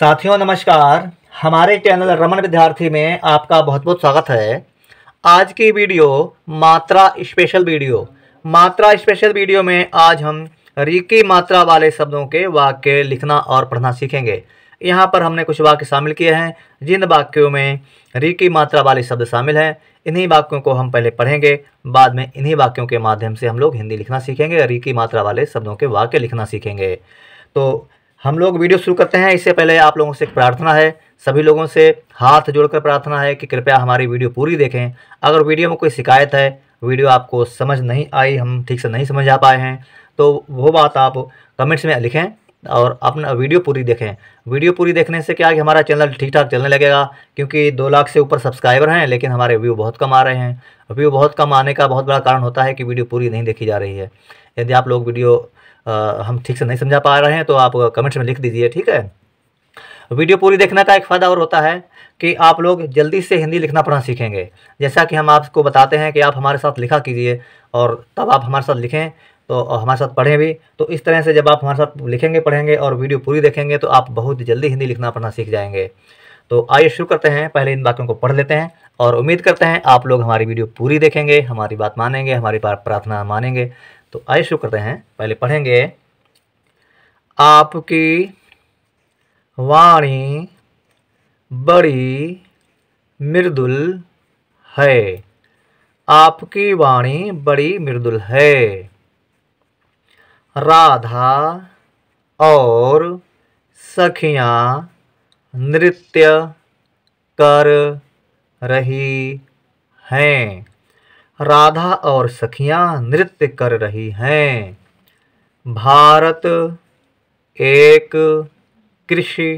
साथियों नमस्कार हमारे चैनल रमन विद्यार्थी में आपका बहुत बहुत स्वागत है आज की वीडियो मात्रा स्पेशल वीडियो मात्रा स्पेशल वीडियो में आज हम रिकी मात्रा वाले शब्दों के वाक्य लिखना और पढ़ना सीखेंगे यहाँ पर हमने कुछ वाक्य शामिल किए हैं जिन वाक्यों में रिकी मात्रा वाले शब्द शामिल हैं इन्हीं वाक्यों को हम पहले पढ़ेंगे बाद में इन्हीं वाक्यों के माध्यम से हम लोग हिंदी लिखना सीखेंगे रिकी मात्रा वाले शब्दों के वाक्य लिखना सीखेंगे तो हम लोग वीडियो शुरू करते हैं इससे पहले आप लोगों से एक प्रार्थना है सभी लोगों से हाथ जोड़कर प्रार्थना है कि कृपया हमारी वीडियो पूरी देखें अगर वीडियो में कोई शिकायत है वीडियो आपको समझ नहीं आई हम ठीक से नहीं समझ आ पाए हैं तो वो बात आप कमेंट्स में लिखें और अपना वीडियो पूरी देखें वीडियो पूरी देखने से क्या है कि हमारा चैनल ठीक ठाक चलने लगेगा क्योंकि दो लाख से ऊपर सब्सक्राइबर हैं लेकिन हमारे व्यू बहुत कम आ रहे हैं व्यू बहुत कम आने का बहुत बड़ा कारण होता है कि वीडियो पूरी नहीं देखी जा रही है यदि आप लोग वीडियो हम ठीक से नहीं समझा पा रहे हैं तो आप कमेंट्स में लिख दीजिए ठीक है वीडियो पूरी देखने का एक फ़ायदा और होता है कि आप लोग जल्दी से हिंदी लिखना पढ़ना सीखेंगे जैसा कि हम आपको बताते हैं कि आप हमारे साथ लिखा कीजिए और तब आप हमारे साथ लिखें तो हमारे साथ पढ़ें भी तो इस तरह से जब आप हमारे साथ लिखेंगे पढ़ेंगे और वीडियो पूरी देखेंगे तो आप बहुत जल्दी हिंदी लिखना पढ़ना सीख जाएंगे तो आइए शुरू करते हैं पहले इन वाक्यों को पढ़ लेते हैं और उम्मीद करते हैं आप लोग हमारी वीडियो पूरी देखेंगे हमारी बात मानेंगे हमारी प्रार्थना मानेंगे तो आइए शुरू करते हैं पहले पढ़ेंगे आपकी वाणी बड़ी मृदुल है आपकी वाणी बड़ी मृदुल है राधा और सखियां नृत्य कर रही हैं राधा और सखियां नृत्य कर रही हैं भारत एक कृषि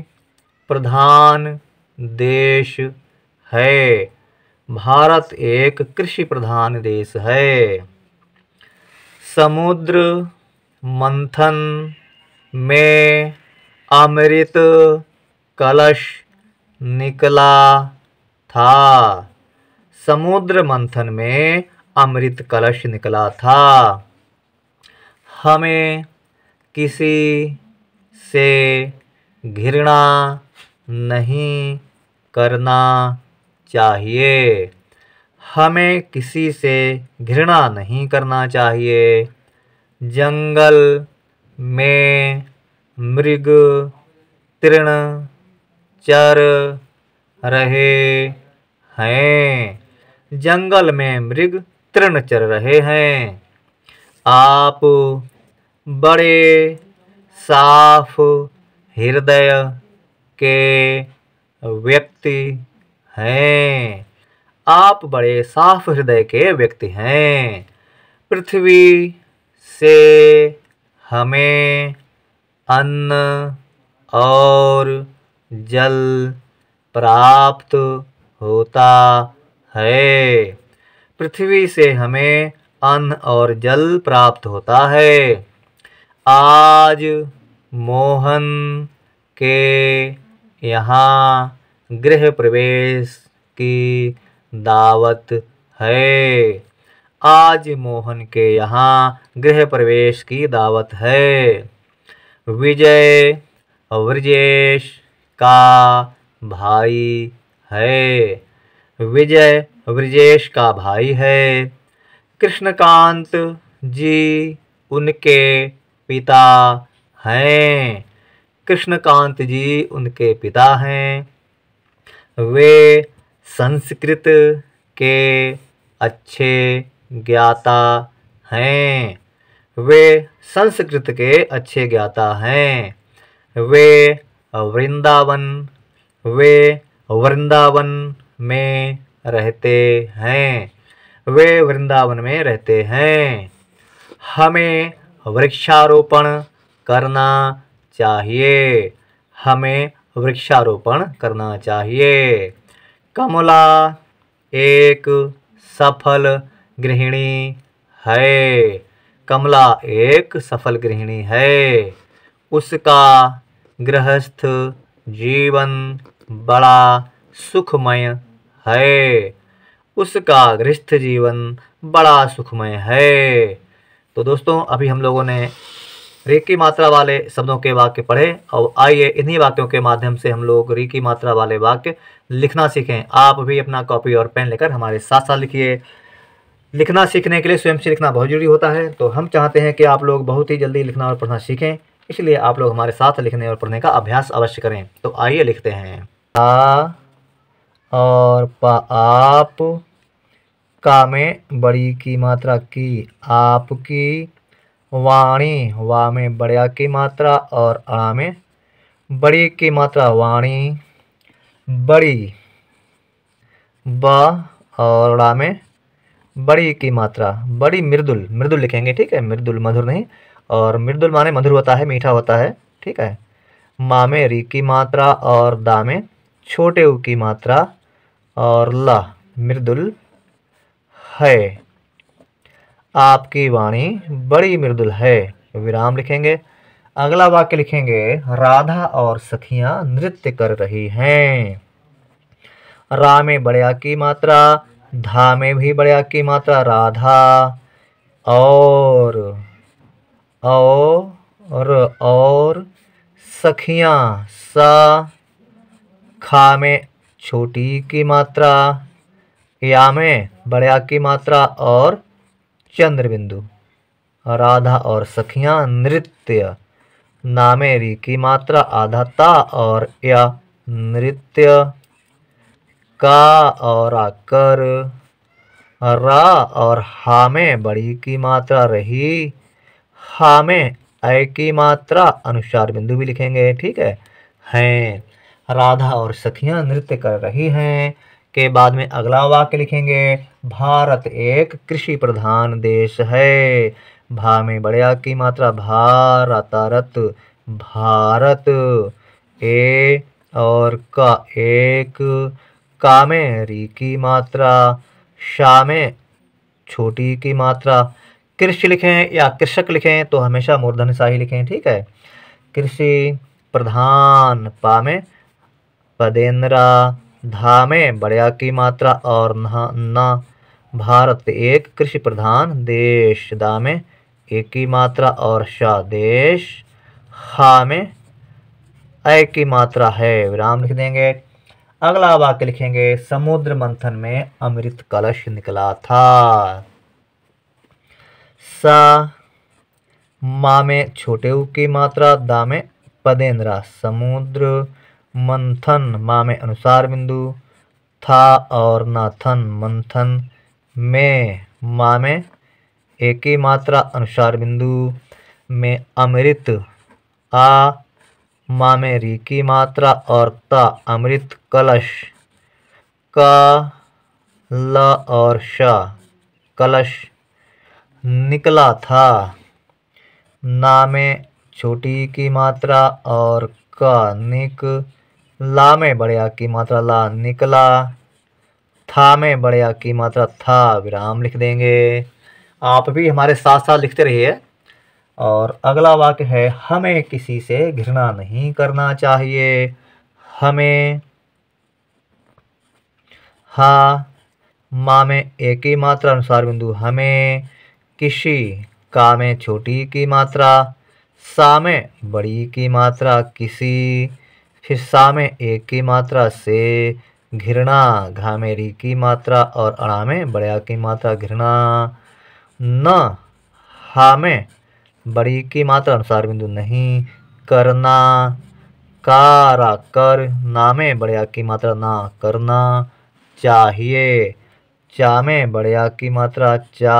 प्रधान देश है भारत एक कृषि प्रधान देश है समुद्र मंथन में अमृत कलश निकला था समुद्र मंथन में अमृत कलश निकला था हमें किसी से घृणा नहीं करना चाहिए हमें किसी से घृणा नहीं करना चाहिए जंगल में मृग तृण चर रहे हैं जंगल में मृग तृण चर रहे हैं आप बड़े साफ हृदय के व्यक्ति हैं आप बड़े साफ हृदय के व्यक्ति हैं पृथ्वी से हमें अन्न और जल प्राप्त होता है पृथ्वी से हमें अन्न और जल प्राप्त होता है आज मोहन के यहाँ गृह प्रवेश की दावत है आज मोहन के यहाँ गृह प्रवेश की दावत है विजय व्रजेश का भाई है विजय ब्रजेश का भाई है कृष्णकांत जी उनके पिता हैं कृष्णकांत जी उनके पिता हैं वे संस्कृत के अच्छे ज्ञाता हैं वे संस्कृत के अच्छे ज्ञाता हैं वे वृंदावन वे वृंदावन में रहते हैं वे वृंदावन में रहते हैं हमें वृक्षारोपण करना चाहिए हमें वृक्षारोपण करना चाहिए कमला एक सफल गृहिणी है कमला एक सफल गृहिणी है उसका गृहस्थ जीवन बड़ा सुखमय है उसका गृहस्थ जीवन बड़ा सुखमय है तो दोस्तों अभी हम लोगों ने रे की मात्रा वाले शब्दों के वाक्य पढ़े और आइए इन्हीं वाक्यों के माध्यम से हम लोग री की मात्रा वाले वाक्य लिखना सीखें आप भी अपना कॉपी और पेन लेकर हमारे साथ साथ लिखिए लिखना सीखने के लिए स्वयं से लिखना बहुत ज़रूरी होता है तो हम चाहते हैं कि आप लोग बहुत ही जल्दी लिखना और पढ़ना सीखें इसलिए आप लोग हमारे साथ लिखने और पढ़ने का अभ्यास अवश्य करें तो आइए लिखते हैं आ और पा आप का में बड़ी की मात्रा की आपकी वाणी वा में बड़िया की मात्रा और अड़ा में बड़ी की मात्रा वाणी बड़ी ब और अड़ा में बड़ी की मात्रा बड़ी मृदुल मृदुल लिखेंगे ठीक है मृदुल मधुर नहीं और मृदुल माने मधुर होता है मीठा होता है ठीक है माँ में री की मात्रा और दा में छोटे ऊ की मात्रा और ला मृदुल है आपकी वाणी बड़ी मृदुल है विराम लिखेंगे अगला वाक्य लिखेंगे राधा और सखियां नृत्य कर रही हैं रा में बड़े की मात्रा धा में भी बड़े की मात्रा राधा और और और सखियां सा खा में छोटी की मात्रा या में बड़े आ की मात्रा और चंद्रबिंदु राधा और सखिया नृत्य नामे री की मात्रा आधा ता और या नृत्य का और आकर रा और हा में बड़ी की मात्रा रही हा में ऐ की मात्रा अनुसार बिंदु भी लिखेंगे ठीक है हैं राधा और सखियां नृत्य कर रही हैं के बाद में अगला वाक्य लिखेंगे भारत एक कृषि प्रधान देश है भा में बड़े की मात्रा भारत भारत ए और का एक कामे री की मात्रा शा में छोटी की मात्रा कृषि लिखें या कृषक लिखें तो हमेशा मूर्धन शाही लिखें ठीक है कृषि प्रधान पा में पदेन्द्रा धा में बढ़िया की मात्रा और न भारत एक कृषि प्रधान देश दा में एक की मात्रा और शा देश हा में ऐ की मात्रा है विराम लिख देंगे अगला वाक्य लिखेंगे समुद्र मंथन में अमृत कलश निकला था सा मा में छोटे ऊ की मात्रा दा में पदेन्द्रा समुद्र मंथन मा में अनुसार बिंदु था और नाथन मंथन में मा में एक ही मात्रा अनुसार बिंदु में अमृत आ मा में री की मात्रा और ता अमृत कलश का ल और श कलश निकला था ना में छोटी की मात्रा और का निक ला में बड़े आ की मात्रा ला निकला था में बड़े आ की मात्रा था विराम लिख देंगे आप भी हमारे साथ साथ लिखते रहिए और अगला वाक्य है हमें किसी से घृणा नहीं करना चाहिए हमें हा माँ में एक ही मात्रा अनुसार बिंदु हमें किसी का में छोटी की मात्रा सा में बड़ी की मात्रा किसी हिस्सा में एक की मात्रा से घृणा घा में री की मात्रा और अड़ा में बड़िया की मात्रा घृणा न हा में बड़ी की मात्रा अनुसार बिंदु नहीं करना कारा कर ना में बड़ा की मात्रा ना करना चाहिए चा में बड़िया की मात्रा चा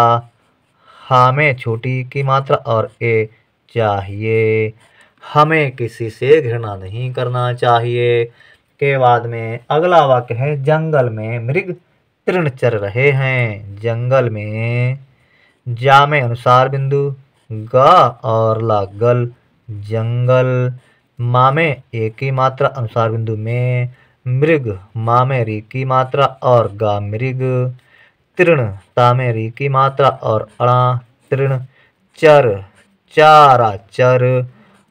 हा में छोटी की मात्रा और ए चाहिए हमें किसी से घृणा नहीं करना चाहिए के बाद में अगला वाक्य है जंगल में मृग तृण चर रहे हैं जंगल में जा में अनुसार बिंदु गा और लागल जंगल मामे में एक ही मात्रा अनुसार बिंदु में मृग माँ में री की मात्रा और गा मृग तृण ता में री की मात्रा और अड़ा तृण चर चारा चर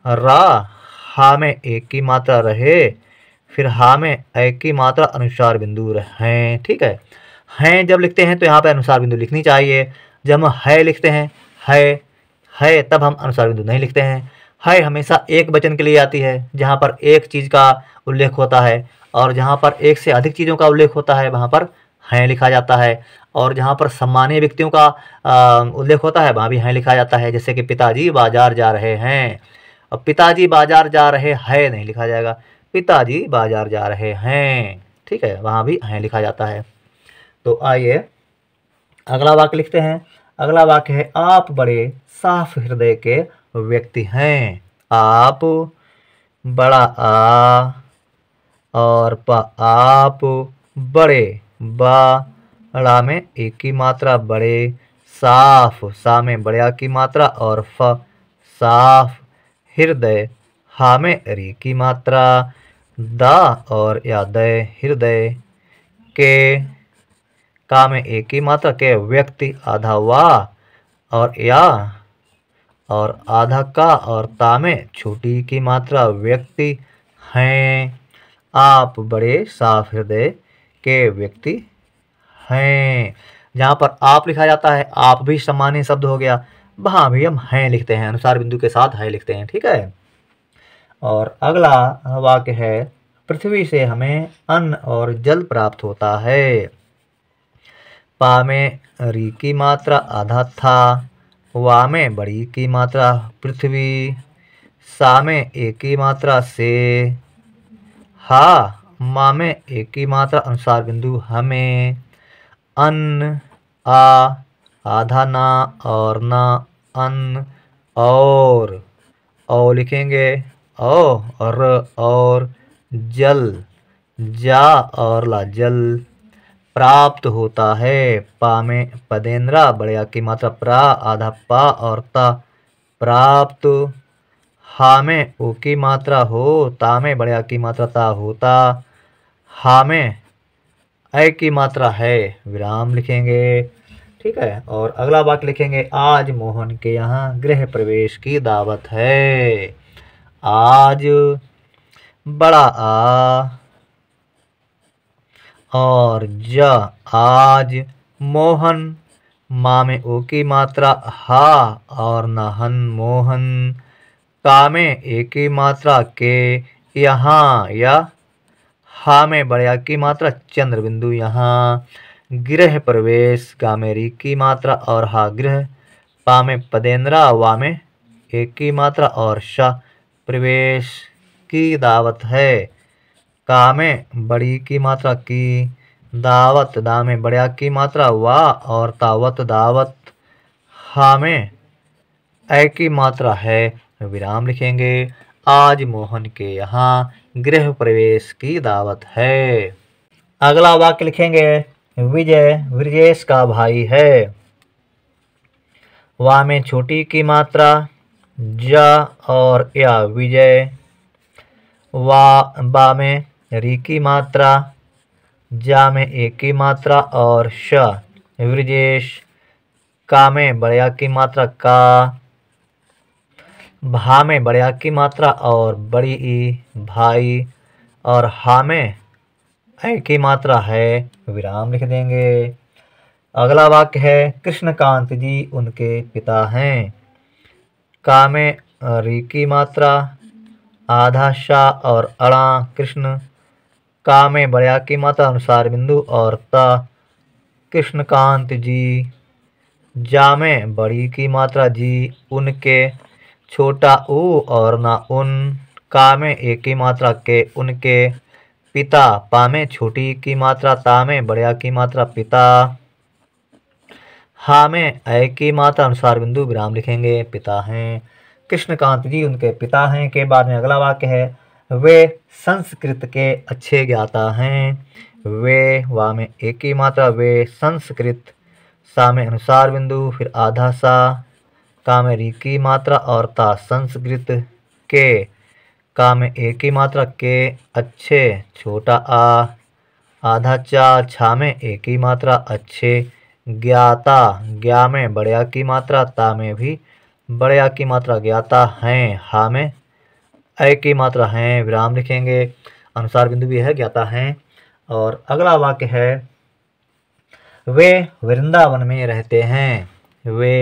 रा हा में एक की मात्रा रहे फिर हा में एक की मात्रा अनुसार बिंदु रहें ठीक है हैं जब लिखते हैं तो यहाँ पर अनुसार बिंदु लिखनी चाहिए जब हम है लिखते हैं है है तब हम अनुसार बिंदु नहीं लिखते हैं है हमेशा एक वचन के लिए आती है जहाँ पर एक चीज़ का उल्लेख होता है और जहाँ पर एक से अधिक चीज़ों का उल्लेख होता है वहाँ पर हैं लिखा जाता है और जहाँ पर सम्मानीय व्यक्तियों का उल्लेख होता है वहाँ भी हैं लिखा जाता है जैसे कि पिताजी बाजार जा रहे हैं अब पिताजी बाजार जा रहे हैं नहीं लिखा जाएगा पिताजी बाजार जा रहे हैं ठीक है वहाँ भी हैं लिखा जाता है तो आइए अगला वाक्य लिखते हैं अगला वाक्य है आप बड़े साफ हृदय के व्यक्ति हैं आप बड़ा आ और प आप बड़े बड़ा में एक की मात्रा बड़े साफ सा में बड़े की मात्रा और फ साफ हृदय हा में रे की मात्रा दा और या दय हृदय के का में ए की मात्रा के व्यक्ति आधा वा और या और आधा का और ता में छोटी की मात्रा व्यक्ति हैं आप बड़े साफ हृदय के व्यक्ति हैं जहाँ पर आप लिखा जाता है आप भी सामान्य शब्द हो गया वहाँ भी हम हैं लिखते हैं अनुसार बिंदु के साथ हैं लिखते हैं ठीक है और अगला वाक्य है पृथ्वी से हमें अन्न और जल प्राप्त होता है पा में री की मात्रा आधा था वा में बड़ी की मात्रा पृथ्वी सा में एक की मात्रा से हा मा में एक की मात्रा अनुसार बिंदु हमें अन्न आ आधा ना और ना अन और ओ लिखेंगे औ और और जल जा और ला जल प्राप्त होता है पा में पदेंद्रा बड़े की मात्रा प्रा आधा पा और ता प्राप्त हा में ओ की मात्रा हो ता में बड़े की मात्रा ता होता हा में ऐ की मात्रा है विराम लिखेंगे ठीक है और अगला वाक्य लिखेंगे आज मोहन के यहाँ गृह प्रवेश की दावत है आज बड़ा आ और ज आज मोहन माँ में ओ की मात्रा हा और नहन मोहन का में ए की मात्रा के यहाँ या हा में बड़या की मात्रा चंद्र बिंदु यहाँ गृह प्रवेश गामेरी की मात्रा और हा गृह पा में पदेंद्रा वा में एक की मात्रा और शाह प्रवेश की दावत है का में बड़ी की मात्रा की दावत दा में बड़िया की मात्रा वा और तावत दावत हा में ए की मात्रा है विराम लिखेंगे आज मोहन के यहाँ गृह प्रवेश की दावत है अगला वाक्य लिखेंगे विजय ब्रजेश का भाई है वा में छोटी की मात्रा जा और या विजय वा बा में री की मात्रा जा में ए की मात्रा और श ब्रजेश का में बड़िया की मात्रा का भा में बड़िया की मात्रा और बड़ी ई भाई और हा में की मात्रा है विराम लिख देंगे अगला वाक्य है कृष्णकांत जी उनके पिता हैं का में री की मात्रा आधा शाह और अड़ा कृष्ण का में बड़ा की मात्रा अनुसार बिंदु और त कृष्णकांत जी जा में बड़ी की मात्रा जी उनके छोटा ऊ और ना उन का में एक ही मात्रा के उनके पिता पा में छोटी की मात्रा ता में बड़िया की मात्रा पिता हा में अय की मात्रा अनुसार बिंदु विराम लिखेंगे पिता हैं कृष्णकांत जी उनके पिता हैं के बाद में अगला वाक्य है वे संस्कृत के अच्छे ज्ञाता हैं वे वा में एक की मात्रा वे संस्कृत सा में अनुसार बिंदु फिर आधा सा ता में री की मात्रा और ता संस्कृत के का में एक ही मात्रा के अच्छे छोटा आ आधा चा छा में एक ही मात्रा अच्छे ज्ञाता ज्ञा में बड़े आ की मात्रा ता में भी बड़े आ की मात्रा ज्ञाता हैं हा में ए की मात्रा हैं विराम लिखेंगे अनुसार बिंदु भी है ज्ञाता हैं और अगला वाक्य है वे वृंदावन में रहते हैं वे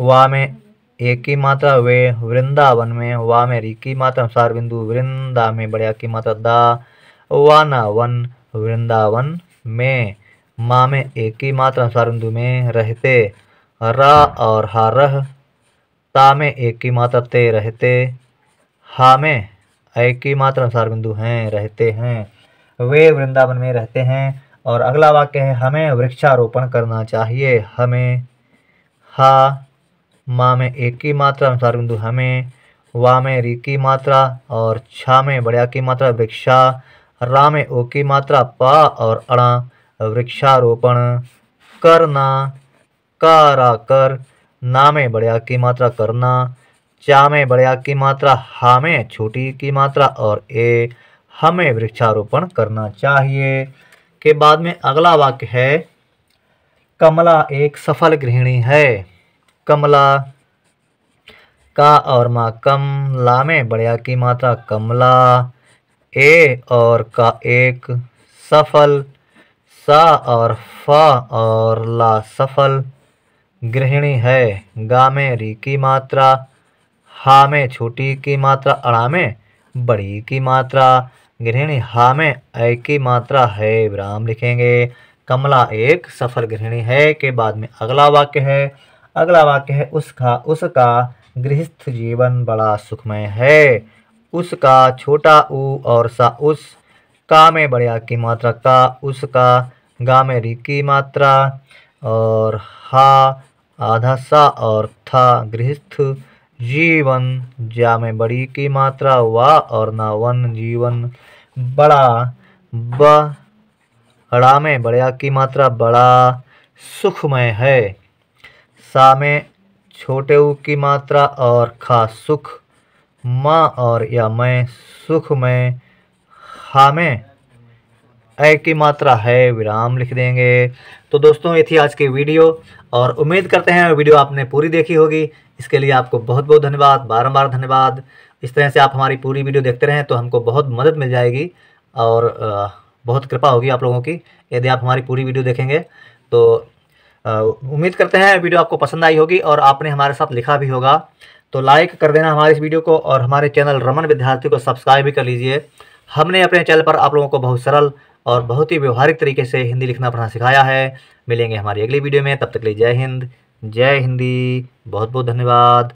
वा में एक की मात्रा वे वृंदावन में वा मेरी की मात्रा अनुसार बिंदु वृंदा में बड़े की मात्रा दा वाना वन वृंदावन में माँ में एक की मात्रा अनुसार बिंदु में रहते रा और हारह ता में एक की मात्रा ते रहते हा में एक की मात्रा अनुसार बिंदु हैं रहते हैं वे वृंदावन में रहते हैं और अगला वाक्य है हमें वृक्षारोपण करना चाहिए हमें हा माँ में एक की मात्रा अनुसार बिंदु हमें वा में री की मात्रा और छा में बड़िया की मात्रा वृक्षा रा में ओ की मात्रा पा और अड़ा वृक्षारोपण करना कारा कर ना में बड़िया की मात्रा करना चा में बड़िया की मात्रा हा में छोटी की मात्रा और ए हमें वृक्षारोपण करना चाहिए के बाद में अगला वाक्य है कमला एक सफल गृहिणी है कमला का और माँ कमला में बड़िया की मात्रा कमला ए और का एक सफल सा और फा और ला सफल गृहिणी है गा में री की मात्रा हा में छोटी की मात्रा अड़ा में बड़ी की मात्रा गृहिणी हा में ऐ की मात्रा है विराम लिखेंगे कमला एक सफल गृहिणी है के बाद में अगला वाक्य है अगला वाक्य है उसका उसका गृहस्थ जीवन बड़ा सुखमय है उसका छोटा ऊ और सा उस का में बढ़िया की मात्रा का उसका गा में री की मात्रा और हा आधा सा और था गृहस्थ जीवन जा में बड़ी की मात्रा वा और ना वन जीवन बड़ा बड़ा में बढ़िया की मात्रा बड़ा सुखमय है सा में छोटे ऊ की मात्रा और खा सुख माँ और या मैं सुख में हा में ऐ की मात्रा है विराम लिख देंगे तो दोस्तों ये थी आज की वीडियो और उम्मीद करते हैं वीडियो आपने पूरी देखी होगी इसके लिए आपको बहुत बहुत धन्यवाद बारंबार धन्यवाद इस तरह से आप हमारी पूरी वीडियो देखते रहें तो हमको बहुत मदद मिल जाएगी और बहुत कृपा होगी आप लोगों की यदि आप हमारी पूरी वीडियो देखेंगे तो उम्मीद करते हैं वीडियो आपको पसंद आई होगी और आपने हमारे साथ लिखा भी होगा तो लाइक कर देना हमारे इस वीडियो को और हमारे चैनल रमन विद्यार्थी को सब्सक्राइब भी कर लीजिए हमने अपने चैनल पर आप लोगों को बहुत सरल और बहुत ही व्यवहारिक तरीके से हिंदी लिखना पढ़ना सिखाया है मिलेंगे हमारी अगली वीडियो में तब तक के लिए जय हिंद जय हिंदी बहुत बहुत धन्यवाद